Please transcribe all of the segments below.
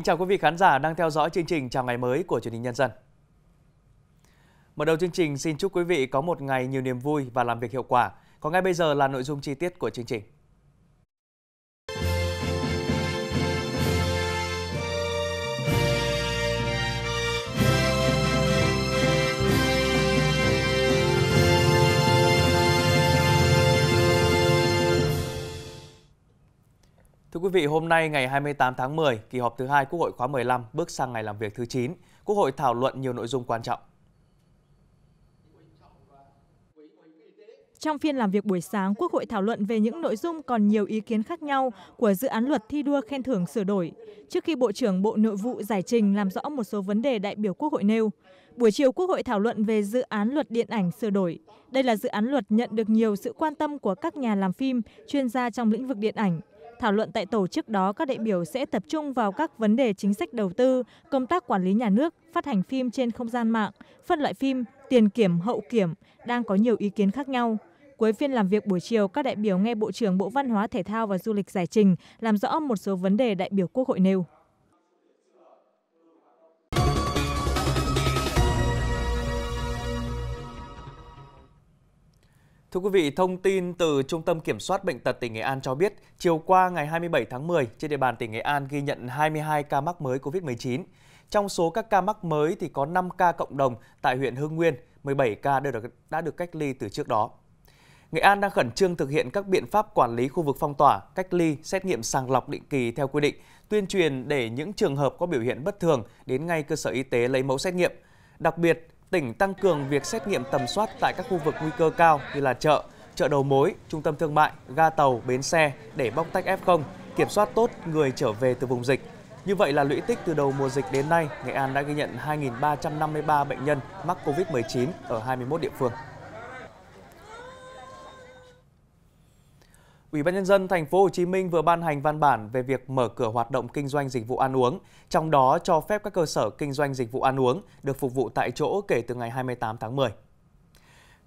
Kính chào quý vị khán giả đang theo dõi chương trình Chào ngày mới của truyền hình Nhân dân. Mở đầu chương trình xin chúc quý vị có một ngày nhiều niềm vui và làm việc hiệu quả. Còn ngay bây giờ là nội dung chi tiết của chương trình. Thưa quý vị, hôm nay ngày 28 tháng 10, kỳ họp thứ hai Quốc hội khóa 15 bước sang ngày làm việc thứ 9. Quốc hội thảo luận nhiều nội dung quan trọng. Trong phiên làm việc buổi sáng, Quốc hội thảo luận về những nội dung còn nhiều ý kiến khác nhau của dự án luật thi đua khen thưởng sửa đổi, trước khi Bộ trưởng Bộ Nội vụ giải trình làm rõ một số vấn đề đại biểu Quốc hội nêu. Buổi chiều Quốc hội thảo luận về dự án luật điện ảnh sửa đổi. Đây là dự án luật nhận được nhiều sự quan tâm của các nhà làm phim, chuyên gia trong lĩnh vực điện ảnh thảo luận tại tổ trước đó các đại biểu sẽ tập trung vào các vấn đề chính sách đầu tư công tác quản lý nhà nước phát hành phim trên không gian mạng phân loại phim tiền kiểm hậu kiểm đang có nhiều ý kiến khác nhau Cuối phiên làm việc buổi chiều, các đại biểu nghe Bộ trưởng Bộ Văn hóa Thể thao và Du lịch giải trình làm rõ một số vấn đề đại biểu Quốc hội nêu. Thưa quý vị, thông tin từ Trung tâm Kiểm soát Bệnh tật tỉnh Nghệ An cho biết, chiều qua ngày 27 tháng 10, trên địa bàn tỉnh Nghệ An ghi nhận 22 ca mắc mới COVID-19. Trong số các ca mắc mới thì có 5 ca cộng đồng tại huyện Hưng Nguyên, 17 ca đã được, đã được cách ly từ trước đó. Nghệ An đang khẩn trương thực hiện các biện pháp quản lý khu vực phong tỏa, cách ly, xét nghiệm sàng lọc định kỳ theo quy định, tuyên truyền để những trường hợp có biểu hiện bất thường đến ngay cơ sở y tế lấy mẫu xét nghiệm. Đặc biệt, tỉnh tăng cường việc xét nghiệm tầm soát tại các khu vực nguy cơ cao như là chợ, chợ đầu mối, trung tâm thương mại, ga tàu, bến xe để bóc tách F0, kiểm soát tốt người trở về từ vùng dịch. Như vậy là lũy tích từ đầu mùa dịch đến nay, Nghệ An đã ghi nhận 2.353 bệnh nhân mắc COVID-19 ở 21 địa phương. Ủy ban nhân dân thành phố Hồ Chí Minh vừa ban hành văn bản về việc mở cửa hoạt động kinh doanh dịch vụ ăn uống, trong đó cho phép các cơ sở kinh doanh dịch vụ ăn uống được phục vụ tại chỗ kể từ ngày 28 tháng 10.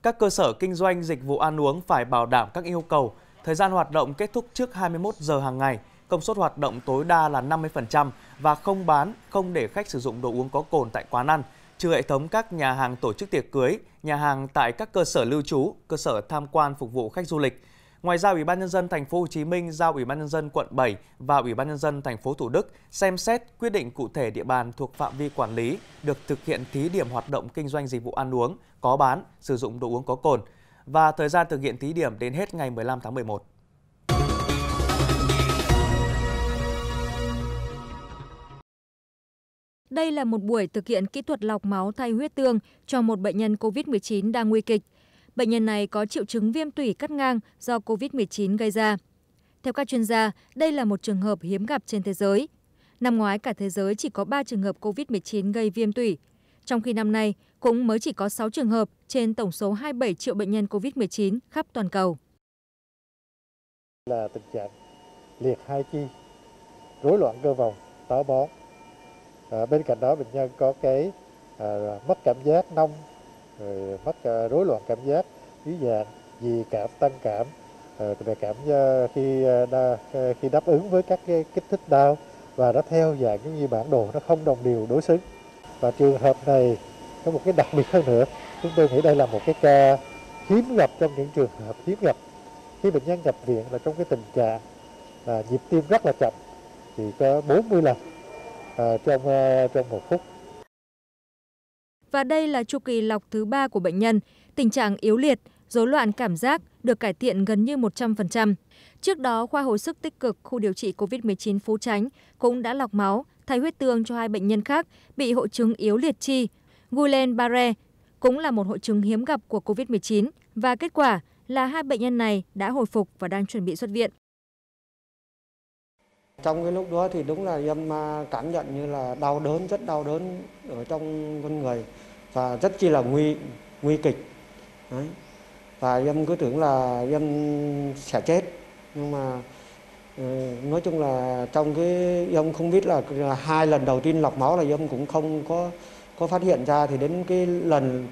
Các cơ sở kinh doanh dịch vụ ăn uống phải bảo đảm các yêu cầu, thời gian hoạt động kết thúc trước 21 giờ hàng ngày, công suất hoạt động tối đa là 50% và không bán, không để khách sử dụng đồ uống có cồn tại quán ăn, trừ hệ thống các nhà hàng tổ chức tiệc cưới, nhà hàng tại các cơ sở lưu trú, cơ sở tham quan phục vụ khách du lịch – Ngoài ra, Ủy ban nhân dân thành phố Hồ Chí Minh giao Ủy ban nhân dân quận 7 và Ủy ban nhân dân thành phố Thủ Đức xem xét quyết định cụ thể địa bàn thuộc phạm vi quản lý được thực hiện thí điểm hoạt động kinh doanh dịch vụ ăn uống có bán, sử dụng đồ uống có cồn và thời gian thực hiện thí điểm đến hết ngày 15 tháng 11. Đây là một buổi thực hiện kỹ thuật lọc máu thay huyết tương cho một bệnh nhân COVID-19 đang nguy kịch bệnh nhân này có triệu chứng viêm tủy cắt ngang do COVID-19 gây ra. Theo các chuyên gia, đây là một trường hợp hiếm gặp trên thế giới. Năm ngoái cả thế giới chỉ có ba trường hợp COVID-19 gây viêm tủy, trong khi năm nay cũng mới chỉ có 6 trường hợp trên tổng số 27 triệu bệnh nhân COVID-19 khắp toàn cầu. Là tình trạng liệt hai chi, rối loạn cơ vòng, táo bón. À, bên cạnh đó bệnh nhân có cái à, mất cảm giác nông mất ờ, rối loạn cảm giác dưới dạng gì cảm tăng cảm ờ, về cảm ờ, khi khi đáp ứng với các cái kích thích đau và nó theo dạng giống như bản đồ nó không đồng điều đối xứng và trường hợp này có một cái đặc biệt hơn nữa chúng tôi nghĩ đây là một cái ca hiếm gặp trong những trường hợp hiếm gặp khi bệnh nhân nhập viện là trong cái tình trạng là nhịp tim rất là chậm chỉ có 40 lần à, trong trong một phút và đây là chu kỳ lọc thứ ba của bệnh nhân tình trạng yếu liệt dối loạn cảm giác được cải thiện gần như 100%. Trước đó, khoa hồi sức tích cực khu điều trị COVID-19 Phú Tránh cũng đã lọc máu, thay huyết tương cho hai bệnh nhân khác bị hội chứng yếu liệt chi, guilen Barre, cũng là một hội chứng hiếm gặp của COVID-19 và kết quả là hai bệnh nhân này đã hồi phục và đang chuẩn bị xuất viện. Trong cái lúc đó thì đúng là em à, cảm nhận như là đau đớn, rất đau đớn ở trong con người và rất chi là nguy nguy kịch Đấy. và em cứ tưởng là em sẽ chết nhưng mà ừ, nói chung là trong cái em không biết là, hai lần đầu tiên lọc máu là em cũng không có có phát hiện ra thì đến cái lần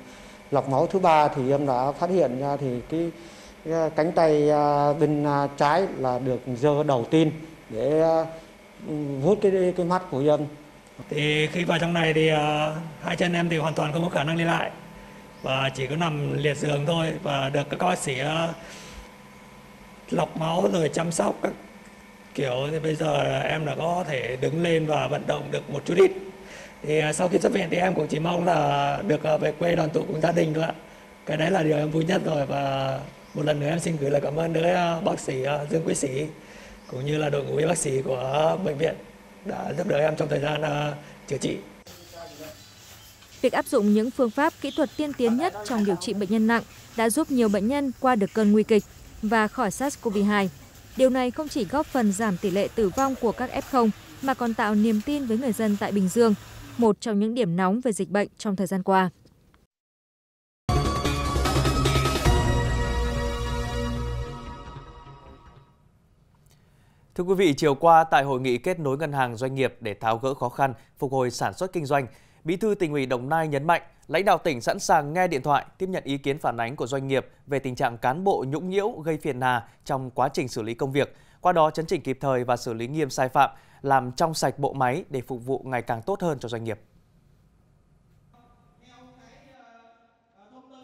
lọc máu thứ ba thì em đã phát hiện ra thì cái, cái cánh tay à, bên à, trái là được dơ đầu tiên để hút à, cái cái mắt của em thì khi vào trong này thì ờ, hai chân em thì hoàn toàn không có khả năng đi lại và chỉ có nằm liệt giường thôi và được các bác sĩ ờ, lọc máu rồi chăm sóc các kiểu thì bây giờ em đã có thể đứng lên và vận động được một chút ít thì ờ, sau khi xuất viện thì em cũng chỉ mong là được về quê đoàn tụ cùng gia đình thôi ạ cái đấy là điều em vui nhất rồi và một lần nữa em xin gửi lời cảm ơn đến bác sĩ Dương Quý Sĩ cũng như là đội ngũ y bác sĩ của bệnh viện đã giúp đỡ em trong thời gian ờ, chữa trị. Việc áp dụng những phương pháp kỹ thuật tiên tiến nhất trong điều trị bệnh nhân nặng đã giúp nhiều bệnh nhân qua được cơn nguy kịch và khỏi SARS-CoV-2. Điều này không chỉ góp phần giảm tỷ lệ tử vong của các F0 mà còn tạo niềm tin với người dân tại Bình Dương, một trong những điểm nóng về dịch bệnh trong thời gian qua. Thưa quý vị, chiều qua tại hội nghị kết nối ngân hàng doanh nghiệp để tháo gỡ khó khăn, phục hồi sản xuất kinh doanh, Bí thư tỉnh ủy Đồng Nai nhấn mạnh, lãnh đạo tỉnh sẵn sàng nghe điện thoại, tiếp nhận ý kiến phản ánh của doanh nghiệp về tình trạng cán bộ nhũng nhiễu gây phiền hà trong quá trình xử lý công việc, qua đó chấn chỉnh kịp thời và xử lý nghiêm sai phạm, làm trong sạch bộ máy để phục vụ ngày càng tốt hơn cho doanh nghiệp.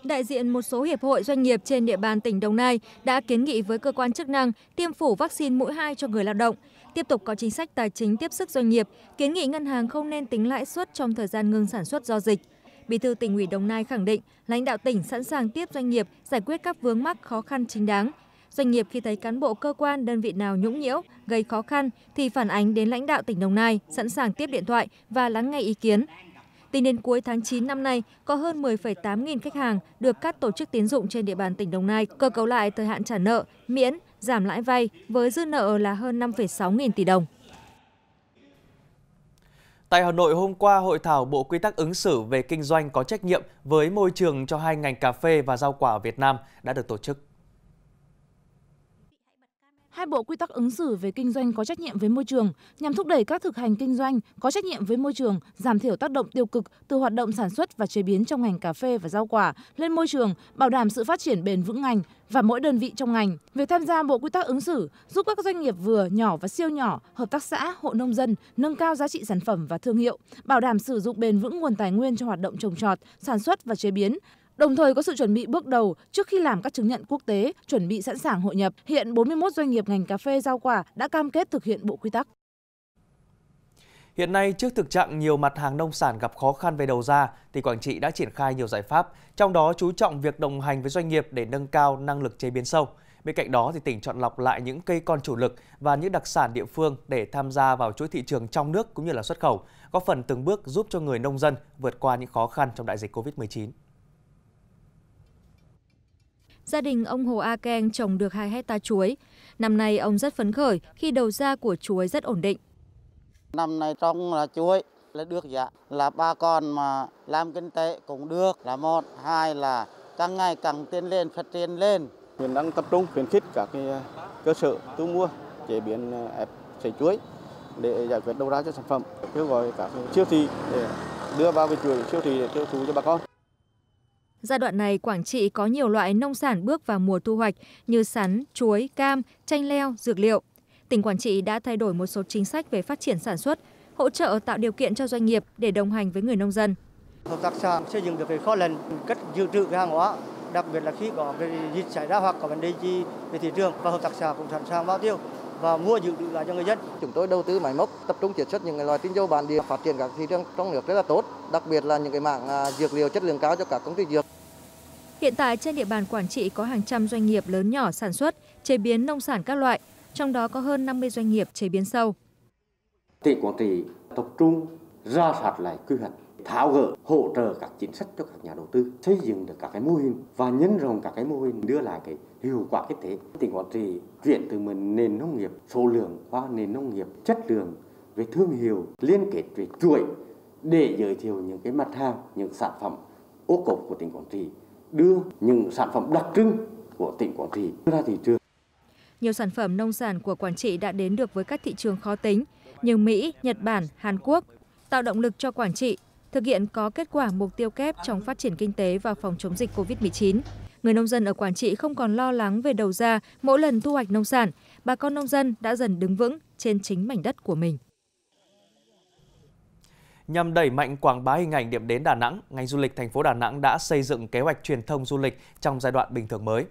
đại diện một số hiệp hội doanh nghiệp trên địa bàn tỉnh đồng nai đã kiến nghị với cơ quan chức năng tiêm phủ vaccine mũi hai cho người lao động tiếp tục có chính sách tài chính tiếp sức doanh nghiệp kiến nghị ngân hàng không nên tính lãi suất trong thời gian ngừng sản xuất do dịch Bí thư tỉnh ủy Đồng Nai khẳng định, lãnh đạo tỉnh sẵn sàng tiếp doanh nghiệp giải quyết các vướng mắc khó khăn chính đáng. Doanh nghiệp khi thấy cán bộ cơ quan đơn vị nào nhũng nhiễu, gây khó khăn thì phản ánh đến lãnh đạo tỉnh Đồng Nai, sẵn sàng tiếp điện thoại và lắng nghe ý kiến, tính đến cuối tháng chín năm nay có hơn một mươi tám nghìn khách hàng được các tổ chức tiến dụng trên địa bàn tỉnh đồng nai cơ cấu lại thời hạn trả nợ miễn giảm lãi vay với dư nợ là hơn 5,6 nghìn tỷ đồng. Tại Hà Nội hôm qua, hội thảo Bộ Quy tắc ứng xử về kinh doanh có trách nhiệm với môi trường cho hai ngành cà phê và rau quả Việt Nam đã được tổ chức hai bộ quy tắc ứng xử về kinh doanh có trách nhiệm với môi trường nhằm thúc đẩy các thực hành kinh doanh có trách nhiệm với môi trường, giảm thiểu tác động tiêu cực từ hoạt động sản xuất và chế biến trong ngành cà phê và rau quả lên môi trường, bảo đảm sự phát triển bền vững ngành và mỗi đơn vị trong ngành. Việc tham gia bộ quy tắc ứng xử giúp các doanh nghiệp vừa, nhỏ và siêu nhỏ, hợp tác xã, hộ nông dân nâng cao giá trị sản phẩm và thương hiệu, bảo đảm sử dụng bền vững nguồn tài nguyên cho hoạt động trồng trọt, sản xuất và chế biến, đồng thời có sự chuẩn bị bước đầu trước khi làm các chứng nhận quốc tế, chuẩn bị sẵn sàng hội nhập. Hiện 41 doanh nghiệp ngành cà phê rau quả đã cam kết thực hiện bộ quy tắc. Hiện nay, trước thực trạng nhiều mặt hàng nông sản gặp khó khăn về đầu ra, thì Quảng Trị đã triển khai nhiều giải pháp, trong đó chú trọng việc đồng hành với doanh nghiệp để nâng cao năng lực chế biến sâu. Bên cạnh đó, thì tỉnh chọn lọc lại những cây con chủ lực và những đặc sản địa phương để tham gia vào chuỗi thị trường trong nước cũng như là xuất khẩu, góp phần từng bước giúp cho người nông dân vượt qua những khó khăn trong đại dịch COVID-19 gia đình ông hồ a keng trồng được hai hectare chuối. Năm nay ông rất phấn khởi khi đầu ra của chuối rất ổn định. Năm nay trong là chuối là được dạ là ba con mà làm kinh tế cũng được là một hai là càng ngày càng tiến lên phát triển lên huyện đang tập trung khuyến khích các cái ờ, cơ sở thu mua chế biến ờ, ép sấy chuối để giải quyết đầu ra cho sản phẩm kêu gọi các siêu thị để đưa vào cái chuỗi siêu thị để tiêu thụ cho bà con Giai đoạn này, Quảng Trị có nhiều loại nông sản bước vào mùa thu hoạch như sắn, chuối, cam, chanh leo, dược liệu. Tỉnh Quảng Trị đã thay đổi một số chính sách về phát triển sản xuất, hỗ trợ tạo điều kiện cho doanh nghiệp để đồng hành với người nông dân. Hợp tác xã xây dựng được cái kho lần, cất dự trữ cái hàng hóa, đặc biệt là khi có cái dịch xảy ra hoặc có vấn đề gì về thị trường và hợp tác xã cũng sẵn sàng bao tiêu và mua dự trữ lại cho người dân. Chúng tôi đầu tư máy móc, tập trung chiết xuất những loại tinh dầu bản địa phát triển các thị trường trong nước rất là tốt, đặc biệt là những cái mảng à, dược liệu chất lượng cao cho các công ty dược. Hiện tại trên địa bàn Quảng Trị có hàng trăm doanh nghiệp lớn nhỏ sản xuất, chế biến nông sản các loại, trong đó có hơn 50 doanh nghiệp chế biến sâu. Tỉnh Quảng Trị tập trung ra soát lại quy hoạch tháo gỡ hỗ trợ các chính sách cho các nhà đầu tư xây dựng được các cái mô hình và nhân rộng các cái mô hình đưa lại cái hiệu quả kinh tế tỉnh quảng trị chuyển từ một nền nông nghiệp số lượng qua nền nông nghiệp chất lượng về thương hiệu liên kết về chuỗi để giới thiệu những cái mặt hàng những sản phẩm ô cốp của tỉnh quảng trị đưa những sản phẩm đặc trưng của tỉnh quảng trị ra thị trường nhiều sản phẩm nông sản của Quảng Trị đã đến được với các thị trường khó tính như Mỹ, Nhật Bản, Hàn Quốc, tạo động lực cho Quảng Trị thực hiện có kết quả mục tiêu kép trong phát triển kinh tế và phòng chống dịch COVID-19. Người nông dân ở Quảng Trị không còn lo lắng về đầu ra mỗi lần thu hoạch nông sản, bà con nông dân đã dần đứng vững trên chính mảnh đất của mình. Nhằm đẩy mạnh quảng bá hình ảnh điểm đến Đà Nẵng, ngành du lịch thành phố Đà Nẵng đã xây dựng kế hoạch truyền thông du lịch trong giai đoạn bình thường mới.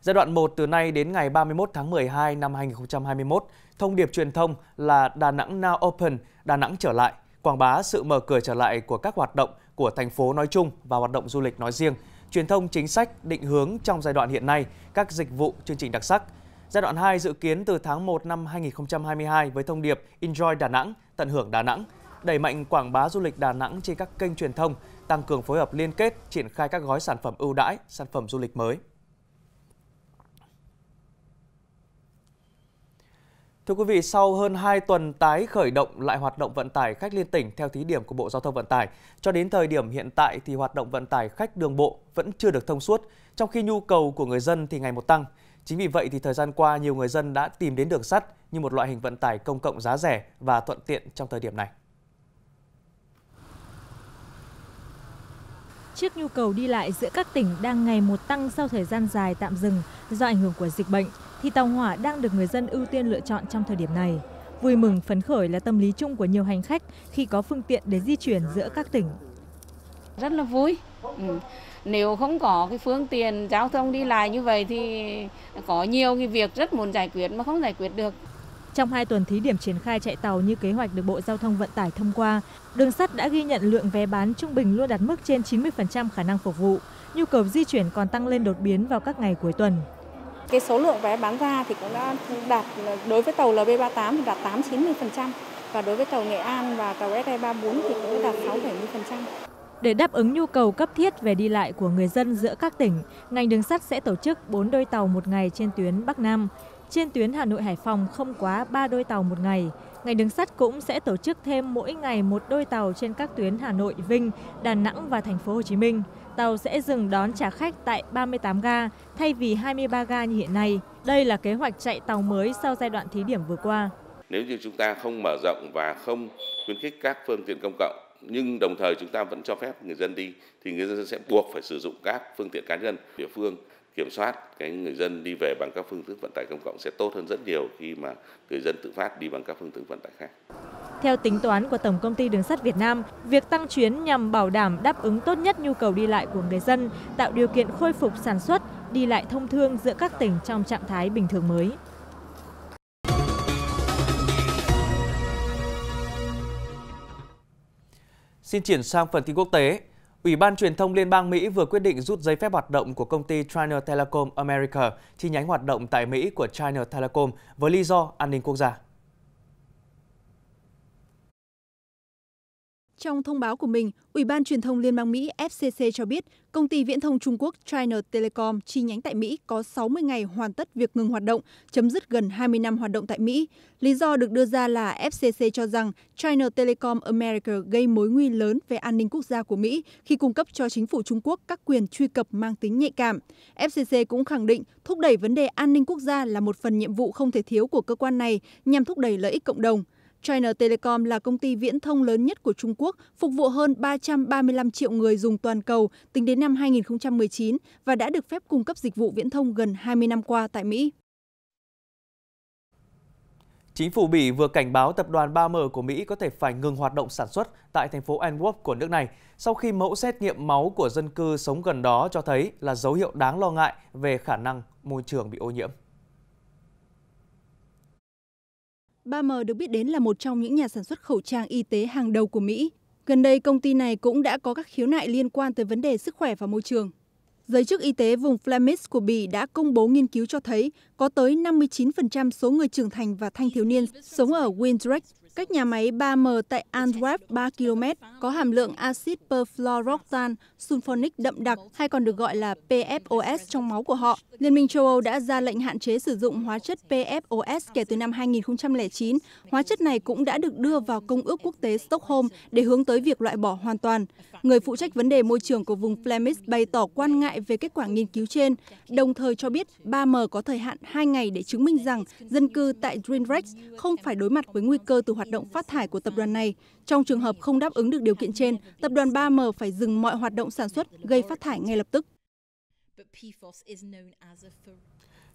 Giai đoạn 1 từ nay đến ngày 31 tháng 12 năm 2021, thông điệp truyền thông là Đà Nẵng Now Open, Đà Nẵng trở lại – quảng bá sự mở cửa trở lại của các hoạt động của thành phố nói chung và hoạt động du lịch nói riêng, truyền thông chính sách định hướng trong giai đoạn hiện nay, các dịch vụ chương trình đặc sắc. Giai đoạn 2 dự kiến từ tháng 1 năm 2022 với thông điệp Enjoy Đà Nẵng, tận hưởng Đà Nẵng, đẩy mạnh quảng bá du lịch Đà Nẵng trên các kênh truyền thông, tăng cường phối hợp liên kết, triển khai các gói sản phẩm ưu đãi, sản phẩm du lịch mới. Thưa quý vị, sau hơn 2 tuần tái khởi động lại hoạt động vận tải khách liên tỉnh theo thí điểm của Bộ Giao thông Vận tải, cho đến thời điểm hiện tại thì hoạt động vận tải khách đường bộ vẫn chưa được thông suốt, trong khi nhu cầu của người dân thì ngày một tăng. Chính vì vậy thì thời gian qua nhiều người dân đã tìm đến đường sắt như một loại hình vận tải công cộng giá rẻ và thuận tiện trong thời điểm này. Trước nhu cầu đi lại giữa các tỉnh đang ngày một tăng sau thời gian dài tạm dừng do ảnh hưởng của dịch bệnh, thì tàu hỏa đang được người dân ưu tiên lựa chọn trong thời điểm này. Vui mừng phấn khởi là tâm lý chung của nhiều hành khách khi có phương tiện để di chuyển giữa các tỉnh. Rất là vui. Ừ. Nếu không có cái phương tiện giao thông đi lại như vậy thì có nhiều cái việc rất muốn giải quyết mà không giải quyết được. Trong hai tuần thí điểm triển khai chạy tàu như kế hoạch được Bộ Giao thông Vận tải thông qua, đường sắt đã ghi nhận lượng vé bán trung bình luôn đạt mức trên 90% khả năng phục vụ. Nhu cầu di chuyển còn tăng lên đột biến vào các ngày cuối tuần. Cái số lượng vé bán ra thì cũng đã đạt đối với tàu LB38 thì đạt 8 90% và đối với tàu Nghệ An và tàu SE34 thì cũng đạt 6 70%. Để đáp ứng nhu cầu cấp thiết về đi lại của người dân giữa các tỉnh, ngành đường sắt sẽ tổ chức 4 đôi tàu một ngày trên tuyến Bắc Nam. Trên tuyến Hà Nội Hải Phòng không quá 3 đôi tàu một ngày. Ngành đường sắt cũng sẽ tổ chức thêm mỗi ngày một đôi tàu trên các tuyến Hà Nội, Vinh, Đà Nẵng và thành phố Hồ Chí Minh tàu sẽ dừng đón trả khách tại 38 ga thay vì 23 ga như hiện nay. Đây là kế hoạch chạy tàu mới sau giai đoạn thí điểm vừa qua. Nếu như chúng ta không mở rộng và không khuyến khích các phương tiện công cộng nhưng đồng thời chúng ta vẫn cho phép người dân đi thì người dân sẽ buộc phải sử dụng các phương tiện cá nhân địa phương kiểm soát cái người dân đi về bằng các phương thức vận tải công cộng sẽ tốt hơn rất nhiều khi mà người dân tự phát đi bằng các phương thức vận tải khác. Theo tính toán của Tổng công ty Đường sắt Việt Nam, việc tăng chuyến nhằm bảo đảm đáp ứng tốt nhất nhu cầu đi lại của người dân, tạo điều kiện khôi phục sản xuất, đi lại thông thương giữa các tỉnh trong trạng thái bình thường mới. Xin chuyển sang phần tin quốc tế. Ủy ban Truyền thông Liên bang Mỹ vừa quyết định rút giấy phép hoạt động của công ty China Telecom America chi nhánh hoạt động tại Mỹ của China Telecom với lý do an ninh quốc gia. trong thông báo của mình ủy ban truyền thông liên bang mỹ fcc cho biết công ty viễn thông trung quốc china telecom chi nhánh tại mỹ có sáu mươi ngày hoàn tất việc ngừng hoạt động chấm dứt gần hai mươi năm hoạt động tại mỹ lý do được đưa ra là fcc cho rằng china telecom america gây mối nguy lớn về an ninh quốc gia của mỹ khi cung cấp cho chính phủ trung quốc các quyền truy cập mang tính nhạy cảm fcc cũng khẳng định thúc đẩy vấn đề an ninh quốc gia là một phần nhiệm vụ không thể thiếu của cơ quan này nhằm thúc đẩy lợi ích cộng đồng china telecom là công ty viễn thông lớn nhất của trung quốc phục vụ hơn 335 triệu người dùng toàn cầu tính đến năm 2019 và đã được phép cung cấp dịch vụ viễn thông gần 20 năm qua tại mỹ Chính phủ Bỉ vừa cảnh báo tập đoàn 3M của Mỹ có thể phải ngừng hoạt động sản xuất tại thành phố Antwerp của nước này sau khi mẫu xét nghiệm máu của dân cư sống gần đó cho thấy là dấu hiệu đáng lo ngại về khả năng môi trường bị ô nhiễm. 3M được biết đến là một trong những nhà sản xuất khẩu trang y tế hàng đầu của Mỹ. Gần đây, công ty này cũng đã có các khiếu nại liên quan tới vấn đề sức khỏe và môi trường. Giới chức y tế vùng Flemish của Bỉ đã công bố nghiên cứu cho thấy có tới 59% số người trưởng thành và thanh thiếu niên sống ở Windrek Cách nhà máy 3M tại Antwerp 3 km có hàm lượng axit perfluorooctan sulfonic đậm đặc hay còn được gọi là PFOS trong máu của họ. Liên minh châu Âu đã ra lệnh hạn chế sử dụng hóa chất PFOS kể từ năm 2009. Hóa chất này cũng đã được đưa vào Công ước Quốc tế Stockholm để hướng tới việc loại bỏ hoàn toàn. Người phụ trách vấn đề môi trường của vùng Flemish bày tỏ quan ngại về kết quả nghiên cứu trên, đồng thời cho biết 3M có thời hạn 2 ngày để chứng minh rằng dân cư tại Greenrex không phải đối mặt với nguy cơ từ hoạt động phát thải của tập đoàn này. Trong trường hợp không đáp ứng được điều kiện trên, tập đoàn 3M phải dừng mọi hoạt động sản xuất gây phát thải ngay lập tức.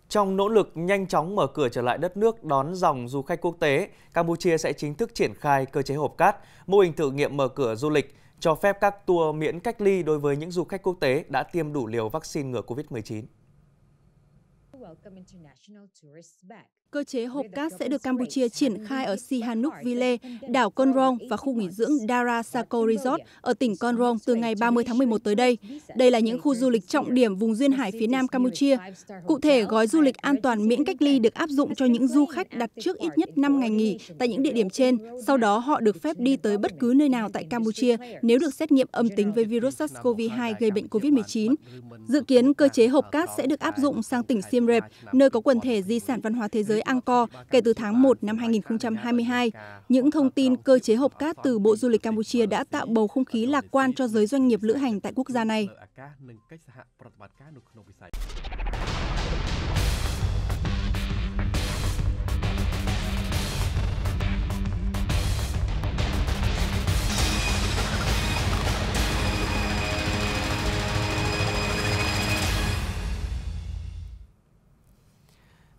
Trong nỗ lực nhanh chóng mở cửa trở lại đất nước đón dòng du khách quốc tế, Campuchia sẽ chính thức triển khai cơ chế hộp cát, mô hình thử nghiệm mở cửa du lịch, cho phép các tour miễn cách ly đối với những du khách quốc tế đã tiêm đủ liều vaccine ngừa COVID-19. Cơ chế hộp cát sẽ được Campuchia triển khai ở Sihanouk Ville, đảo Con Rong và khu nghỉ dưỡng Dara Sako Resort ở tỉnh Con Rong từ ngày 30 tháng 11 tới đây. Đây là những khu du lịch trọng điểm vùng duyên hải phía nam Campuchia. Cụ thể, gói du lịch an toàn miễn cách ly được áp dụng cho những du khách đặt trước ít nhất 5 ngày nghỉ tại những địa điểm trên. Sau đó, họ được phép đi tới bất cứ nơi nào tại Campuchia nếu được xét nghiệm âm tính với virus SARS-CoV-2 gây bệnh COVID-19. Dự kiến, cơ chế hộp cát sẽ được áp dụng sang tỉnh Siem Reap, nơi có quần thể di sản văn hóa thế giới Angkor kể từ tháng 1 năm 2022. Những thông tin cơ chế hợp cát từ Bộ Du lịch Campuchia đã tạo bầu không khí lạc quan cho giới doanh nghiệp lữ hành tại quốc gia này.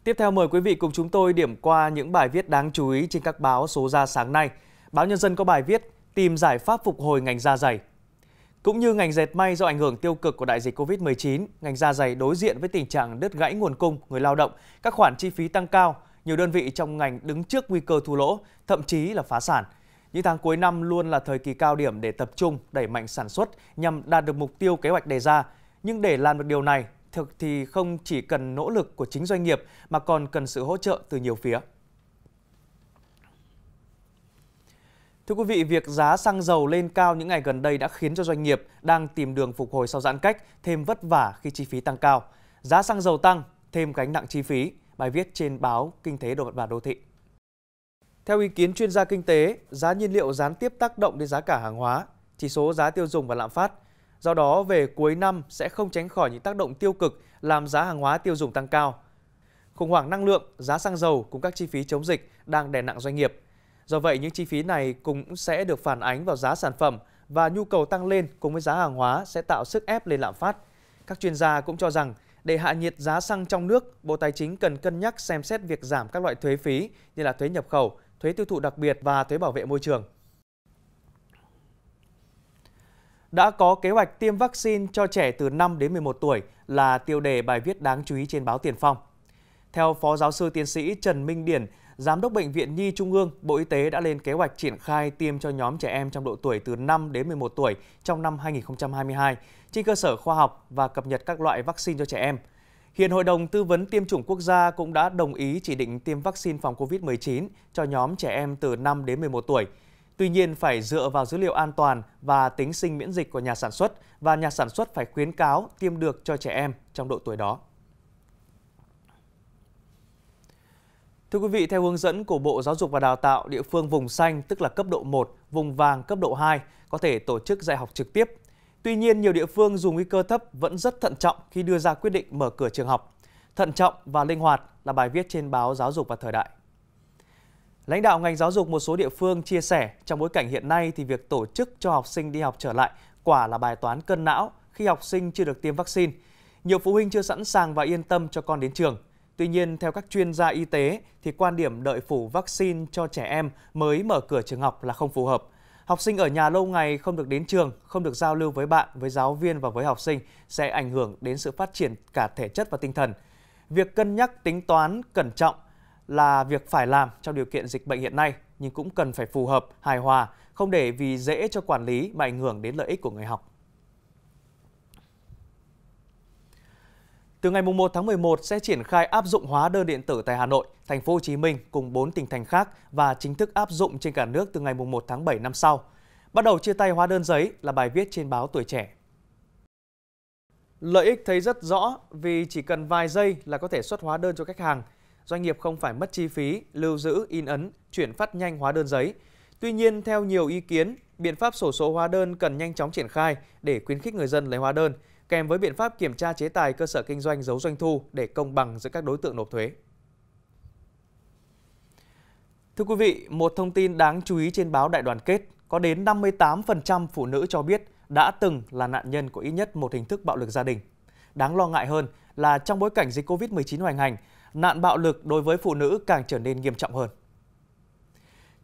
Tiếp theo mời quý vị cùng chúng tôi điểm qua những bài viết đáng chú ý trên các báo số ra sáng nay. Báo Nhân dân có bài viết tìm giải pháp phục hồi ngành da dày. Cũng như ngành dệt may do ảnh hưởng tiêu cực của đại dịch Covid-19, ngành da dày đối diện với tình trạng đứt gãy nguồn cung, người lao động, các khoản chi phí tăng cao, nhiều đơn vị trong ngành đứng trước nguy cơ thua lỗ, thậm chí là phá sản. Những tháng cuối năm luôn là thời kỳ cao điểm để tập trung, đẩy mạnh sản xuất nhằm đạt được mục tiêu kế hoạch đề ra. Nhưng để làm được điều này thực thì không chỉ cần nỗ lực của chính doanh nghiệp mà còn cần sự hỗ trợ từ nhiều phía. Thưa quý vị, việc giá xăng dầu lên cao những ngày gần đây đã khiến cho doanh nghiệp đang tìm đường phục hồi sau giãn cách thêm vất vả khi chi phí tăng cao. Giá xăng dầu tăng, thêm gánh nặng chi phí, bài viết trên báo Kinh tế Đồ và Đô thị. Theo ý kiến chuyên gia kinh tế, giá nhiên liệu gián tiếp tác động đến giá cả hàng hóa, chỉ số giá tiêu dùng và lạm phát. Do đó, về cuối năm sẽ không tránh khỏi những tác động tiêu cực làm giá hàng hóa tiêu dùng tăng cao. Khủng hoảng năng lượng, giá xăng dầu cùng các chi phí chống dịch đang đè nặng doanh nghiệp. Do vậy, những chi phí này cũng sẽ được phản ánh vào giá sản phẩm và nhu cầu tăng lên cùng với giá hàng hóa sẽ tạo sức ép lên lạm phát. Các chuyên gia cũng cho rằng để hạ nhiệt giá xăng trong nước, Bộ Tài chính cần cân nhắc xem xét việc giảm các loại thuế phí như là thuế nhập khẩu, thuế tiêu thụ đặc biệt và thuế bảo vệ môi trường. đã có kế hoạch tiêm vaccine cho trẻ từ 5 đến 11 tuổi là tiêu đề bài viết đáng chú ý trên báo Tiền Phong. Theo Phó Giáo sư Tiến sĩ Trần Minh Điển, Giám đốc Bệnh viện Nhi Trung ương, Bộ Y tế đã lên kế hoạch triển khai tiêm cho nhóm trẻ em trong độ tuổi từ 5 đến 11 tuổi trong năm 2022 trên cơ sở khoa học và cập nhật các loại vaccine cho trẻ em. Hiện Hội đồng Tư vấn Tiêm chủng Quốc gia cũng đã đồng ý chỉ định tiêm vaccine phòng COVID-19 cho nhóm trẻ em từ 5 đến 11 tuổi – Tuy nhiên phải dựa vào dữ liệu an toàn và tính sinh miễn dịch của nhà sản xuất và nhà sản xuất phải khuyến cáo tiêm được cho trẻ em trong độ tuổi đó. Thưa quý vị, theo hướng dẫn của Bộ Giáo dục và Đào tạo, địa phương vùng xanh tức là cấp độ 1, vùng vàng cấp độ 2 có thể tổ chức dạy học trực tiếp. Tuy nhiên, nhiều địa phương dù nguy cơ thấp vẫn rất thận trọng khi đưa ra quyết định mở cửa trường học. Thận trọng và linh hoạt là bài viết trên báo Giáo dục và Thời đại. Lãnh đạo ngành giáo dục một số địa phương chia sẻ trong bối cảnh hiện nay thì việc tổ chức cho học sinh đi học trở lại quả là bài toán cân não khi học sinh chưa được tiêm vaccine. Nhiều phụ huynh chưa sẵn sàng và yên tâm cho con đến trường. Tuy nhiên, theo các chuyên gia y tế thì quan điểm đợi phủ vaccine cho trẻ em mới mở cửa trường học là không phù hợp. Học sinh ở nhà lâu ngày không được đến trường, không được giao lưu với bạn, với giáo viên và với học sinh sẽ ảnh hưởng đến sự phát triển cả thể chất và tinh thần. Việc cân nhắc tính toán cẩn trọng là việc phải làm trong điều kiện dịch bệnh hiện nay nhưng cũng cần phải phù hợp, hài hòa, không để vì dễ cho quản lý mà ảnh hưởng đến lợi ích của người học. Từ ngày 1 tháng 11 sẽ triển khai áp dụng hóa đơn điện tử tại Hà Nội, Thành phố Hồ Chí Minh cùng 4 tỉnh thành khác và chính thức áp dụng trên cả nước từ ngày 1 tháng 7 năm sau. Bắt đầu chia tay hóa đơn giấy là bài viết trên báo Tuổi Trẻ. Lợi ích thấy rất rõ vì chỉ cần vài giây là có thể xuất hóa đơn cho khách hàng – doanh nghiệp không phải mất chi phí lưu giữ, in ấn, chuyển phát nhanh hóa đơn giấy. Tuy nhiên, theo nhiều ý kiến, biện pháp sổ số hóa đơn cần nhanh chóng triển khai để khuyến khích người dân lấy hóa đơn, kèm với biện pháp kiểm tra chế tài cơ sở kinh doanh giấu doanh thu để công bằng giữa các đối tượng nộp thuế. Thưa quý vị, một thông tin đáng chú ý trên báo Đại đoàn kết, có đến 58% phụ nữ cho biết đã từng là nạn nhân của ít nhất một hình thức bạo lực gia đình. Đáng lo ngại hơn là trong bối cảnh dịch Covid-19 hoành hành, nạn bạo lực đối với phụ nữ càng trở nên nghiêm trọng hơn.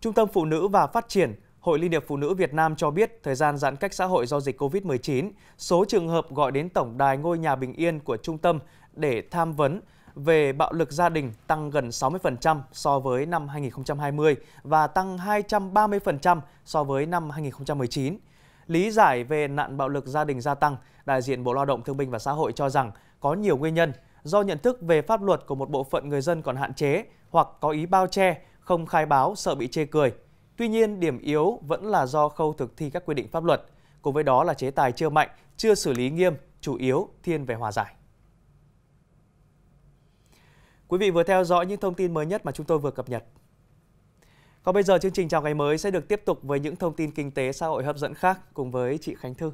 Trung tâm Phụ nữ và Phát triển, Hội Liên hiệp Phụ nữ Việt Nam cho biết thời gian giãn cách xã hội do dịch COVID-19, số trường hợp gọi đến tổng đài ngôi nhà bình yên của trung tâm để tham vấn về bạo lực gia đình tăng gần 60% so với năm 2020 và tăng 230% so với năm 2019. Lý giải về nạn bạo lực gia đình gia tăng, đại diện Bộ Lao động Thương binh và Xã hội cho rằng có nhiều nguyên nhân – do nhận thức về pháp luật của một bộ phận người dân còn hạn chế hoặc có ý bao che, không khai báo sợ bị chê cười. Tuy nhiên, điểm yếu vẫn là do khâu thực thi các quy định pháp luật. Cùng với đó là chế tài chưa mạnh, chưa xử lý nghiêm, chủ yếu thiên về hòa giải. Quý vị vừa theo dõi những thông tin mới nhất mà chúng tôi vừa cập nhật. Còn bây giờ chương trình chào ngày mới sẽ được tiếp tục với những thông tin kinh tế xã hội hấp dẫn khác cùng với chị Khánh Thư.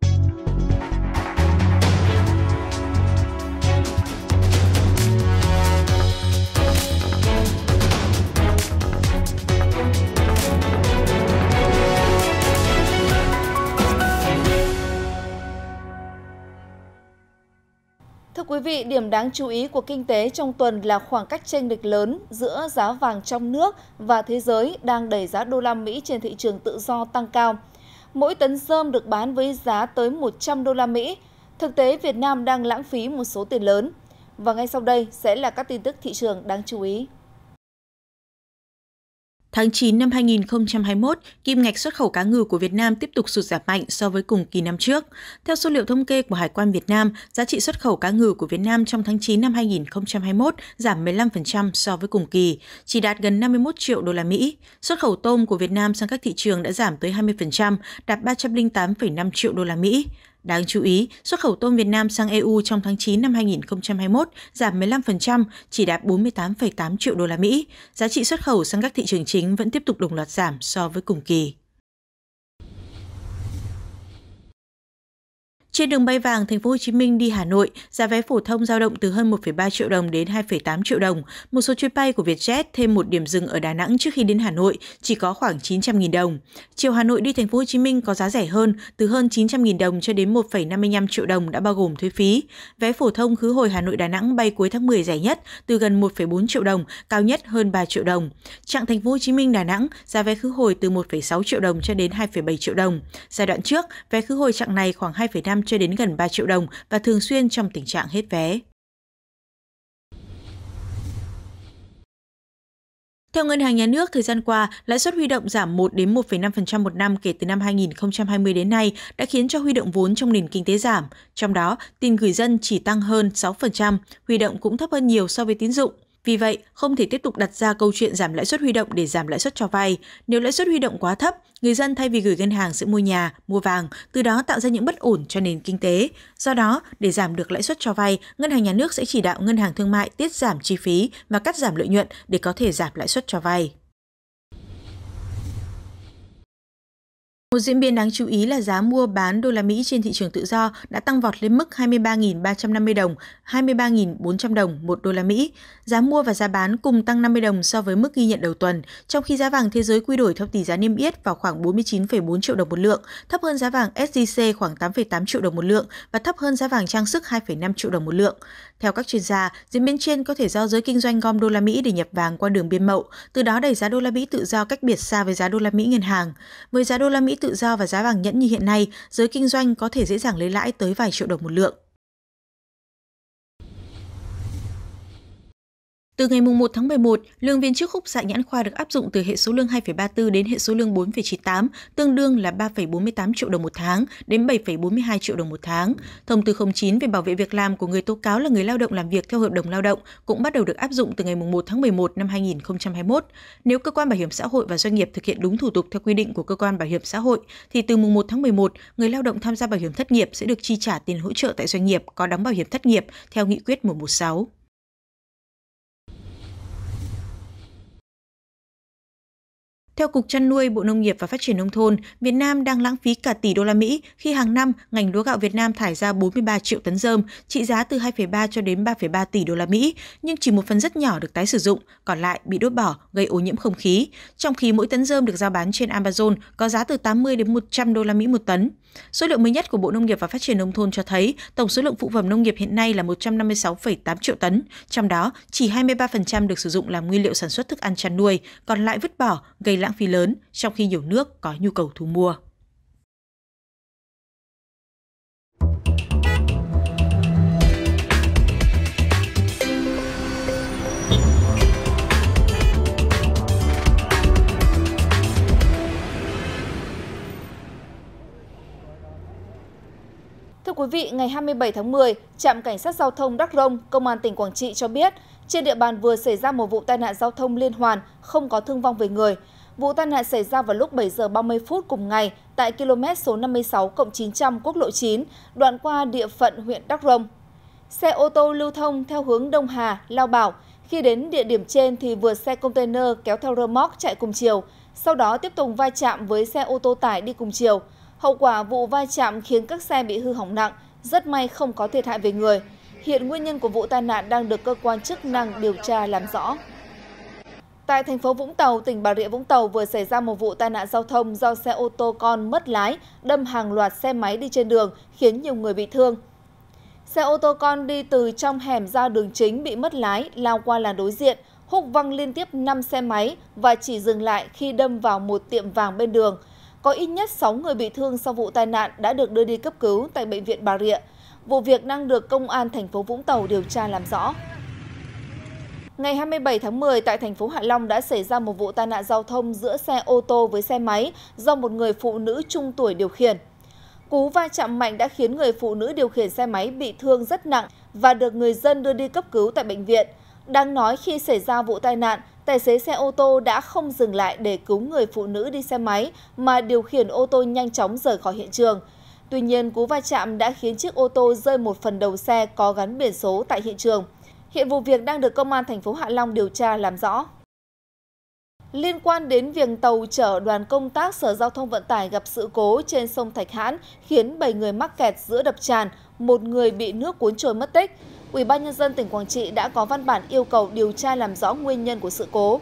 quý vị, điểm đáng chú ý của kinh tế trong tuần là khoảng cách tranh lệch lớn giữa giá vàng trong nước và thế giới đang đẩy giá đô la Mỹ trên thị trường tự do tăng cao. Mỗi tấn rơm được bán với giá tới 100 đô la Mỹ. Thực tế Việt Nam đang lãng phí một số tiền lớn. Và ngay sau đây sẽ là các tin tức thị trường đáng chú ý. Tháng 9 năm 2021, kim ngạch xuất khẩu cá ngừ của Việt Nam tiếp tục sụt giảm mạnh so với cùng kỳ năm trước. Theo số liệu thống kê của Hải quan Việt Nam, giá trị xuất khẩu cá ngừ của Việt Nam trong tháng 9 năm 2021 giảm 15% so với cùng kỳ, chỉ đạt gần 51 triệu đô la Mỹ. Xuất khẩu tôm của Việt Nam sang các thị trường đã giảm tới 20%, đạt 308,5 triệu đô la Mỹ. Đáng chú ý, xuất khẩu tôm Việt Nam sang EU trong tháng 9 năm 2021 giảm 15%, chỉ đạt 48,8 triệu đô la Mỹ. Giá trị xuất khẩu sang các thị trường chính vẫn tiếp tục đồng loạt giảm so với cùng kỳ. Trên đường bay vàng thành phố Hồ Chí Minh đi Hà Nội, giá vé phổ thông dao động từ hơn 1,3 triệu đồng đến 2,8 triệu đồng. Một số chuyến bay của Vietjet thêm một điểm dừng ở Đà Nẵng trước khi đến Hà Nội chỉ có khoảng 900.000 đồng. Chiều Hà Nội đi thành phố Hồ Chí Minh có giá rẻ hơn, từ hơn 900.000 đồng cho đến 1,55 triệu đồng đã bao gồm thuế phí. Vé phổ thông khứ hồi Hà Nội Đà Nẵng bay cuối tháng 10 rẻ nhất từ gần 1,4 triệu đồng, cao nhất hơn 3 triệu đồng. trạng thành phố Hồ Chí Minh Đà Nẵng giá vé khứ hồi từ 1,6 triệu đồng cho đến 2,7 triệu đồng. Giai đoạn trước, vé khứ hồi trạng này khoảng 2,5 cho đến gần 3 triệu đồng và thường xuyên trong tình trạng hết vé. Theo Ngân hàng Nhà nước, thời gian qua, lãi suất huy động giảm 1 đến 1,5% một năm kể từ năm 2020 đến nay đã khiến cho huy động vốn trong nền kinh tế giảm, trong đó tiền gửi dân chỉ tăng hơn 6%, huy động cũng thấp hơn nhiều so với tín dụng. Vì vậy, không thể tiếp tục đặt ra câu chuyện giảm lãi suất huy động để giảm lãi suất cho vay. Nếu lãi suất huy động quá thấp, người dân thay vì gửi ngân hàng sẽ mua nhà, mua vàng, từ đó tạo ra những bất ổn cho nền kinh tế. Do đó, để giảm được lãi suất cho vay, ngân hàng nhà nước sẽ chỉ đạo ngân hàng thương mại tiết giảm chi phí và cắt giảm lợi nhuận để có thể giảm lãi suất cho vay. Một diễn biến đáng chú ý là giá mua bán đô la Mỹ trên thị trường tự do đã tăng vọt lên mức 23.350 đồng, 23.400 đồng một đô la Mỹ. Giá mua và giá bán cùng tăng 50 đồng so với mức ghi nhận đầu tuần, trong khi giá vàng thế giới quy đổi theo tỷ giá niêm yết vào khoảng 49,4 triệu đồng một lượng, thấp hơn giá vàng SJC khoảng 8,8 triệu đồng một lượng và thấp hơn giá vàng trang sức 2,5 triệu đồng một lượng. Theo các chuyên gia, diễn biến trên có thể do giới kinh doanh gom đô la Mỹ để nhập vàng qua đường biên mậu, từ đó đẩy giá đô la Mỹ tự do cách biệt xa với giá đô la Mỹ ngân hàng. Với giá đô la Mỹ tự tự do và giá vàng nhẫn như hiện nay, giới kinh doanh có thể dễ dàng lấy lãi tới vài triệu đồng một lượng. Từ ngày 1 tháng 11, lương viên chức khúc xạ dạ nhãn khoa được áp dụng từ hệ số lương 2,34 đến hệ số lương 4,98, tương đương là 3,48 triệu đồng một tháng đến 7,42 triệu đồng một tháng. Thông tư 09 về bảo vệ việc làm của người tố cáo là người lao động làm việc theo hợp đồng lao động cũng bắt đầu được áp dụng từ ngày 1 tháng 11 năm 2021. Nếu cơ quan bảo hiểm xã hội và doanh nghiệp thực hiện đúng thủ tục theo quy định của cơ quan bảo hiểm xã hội thì từ mùng 1 tháng 11, người lao động tham gia bảo hiểm thất nghiệp sẽ được chi trả tiền hỗ trợ tại doanh nghiệp có đóng bảo hiểm thất nghiệp theo nghị quyết 116. Theo Cục Chăn nuôi, Bộ Nông nghiệp và Phát triển Nông thôn, Việt Nam đang lãng phí cả tỷ đô la Mỹ khi hàng năm ngành lúa gạo Việt Nam thải ra 43 triệu tấn rơm, trị giá từ 2,3 cho đến 3,3 tỷ đô la Mỹ, nhưng chỉ một phần rất nhỏ được tái sử dụng, còn lại bị đốt bỏ, gây ô nhiễm không khí. Trong khi mỗi tấn rơm được giao bán trên Amazon có giá từ 80 đến 100 đô la Mỹ một tấn. Số liệu mới nhất của Bộ Nông nghiệp và Phát triển Nông thôn cho thấy tổng số lượng phụ phẩm nông nghiệp hiện nay là 156,8 triệu tấn, trong đó chỉ 23% được sử dụng làm nguyên liệu sản xuất thức ăn chăn nuôi, còn lại vứt bỏ, gây lãng lãng phí lớn trong khi nhiều nước có nhu cầu thu mua. Thưa quý vị, ngày 27 tháng 10, trạm cảnh sát giao thông Đắk Rông, công an tỉnh Quảng Trị cho biết, trên địa bàn vừa xảy ra một vụ tai nạn giao thông liên hoàn, không có thương vong về người. Vụ tai nạn xảy ra vào lúc 7 giờ 30 phút cùng ngày tại km số 56 900 quốc lộ 9, đoạn qua địa phận huyện Đắk Rông. Xe ô tô lưu thông theo hướng Đông Hà, Lao Bảo. Khi đến địa điểm trên thì vượt xe container kéo theo rơ móc chạy cùng chiều, sau đó tiếp tục va chạm với xe ô tô tải đi cùng chiều. Hậu quả vụ va chạm khiến các xe bị hư hỏng nặng, rất may không có thiệt hại về người. Hiện nguyên nhân của vụ tai nạn đang được cơ quan chức năng điều tra làm rõ. Tại thành phố Vũng Tàu, tỉnh Bà Rịa Vũng Tàu vừa xảy ra một vụ tai nạn giao thông do xe ô tô con mất lái đâm hàng loạt xe máy đi trên đường, khiến nhiều người bị thương. Xe ô tô con đi từ trong hẻm ra đường chính bị mất lái, lao qua làn đối diện, húc văng liên tiếp 5 xe máy và chỉ dừng lại khi đâm vào một tiệm vàng bên đường. Có ít nhất 6 người bị thương sau vụ tai nạn đã được đưa đi cấp cứu tại bệnh viện Bà Rịa. Vụ việc đang được công an thành phố Vũng Tàu điều tra làm rõ. Ngày 27 tháng 10 tại thành phố Hạ Long đã xảy ra một vụ tai nạn giao thông giữa xe ô tô với xe máy do một người phụ nữ trung tuổi điều khiển. Cú va chạm mạnh đã khiến người phụ nữ điều khiển xe máy bị thương rất nặng và được người dân đưa đi cấp cứu tại bệnh viện. Đang nói khi xảy ra vụ tai nạn, tài xế xe ô tô đã không dừng lại để cứu người phụ nữ đi xe máy mà điều khiển ô tô nhanh chóng rời khỏi hiện trường. Tuy nhiên, cú va chạm đã khiến chiếc ô tô rơi một phần đầu xe có gắn biển số tại hiện trường. Hiện vụ việc đang được công an thành phố Hạ Long điều tra làm rõ. Liên quan đến việc tàu chở đoàn công tác Sở Giao thông Vận tải gặp sự cố trên sông Thạch Hãn khiến 7 người mắc kẹt giữa đập tràn, một người bị nước cuốn trôi mất tích. UBND tỉnh Quảng Trị đã có văn bản yêu cầu điều tra làm rõ nguyên nhân của sự cố.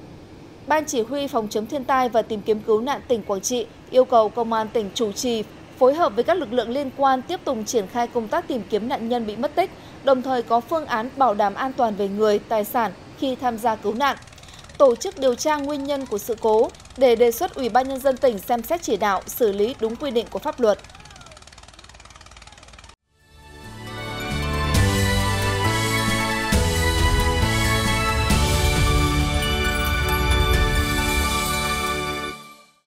Ban chỉ huy phòng chống thiên tai và tìm kiếm cứu nạn tỉnh Quảng Trị yêu cầu công an tỉnh chủ trì phối hợp với các lực lượng liên quan tiếp tục triển khai công tác tìm kiếm nạn nhân bị mất tích, đồng thời có phương án bảo đảm an toàn về người, tài sản khi tham gia cứu nạn, tổ chức điều tra nguyên nhân của sự cố để đề xuất Ủy ban nhân dân tỉnh xem xét chỉ đạo xử lý đúng quy định của pháp luật.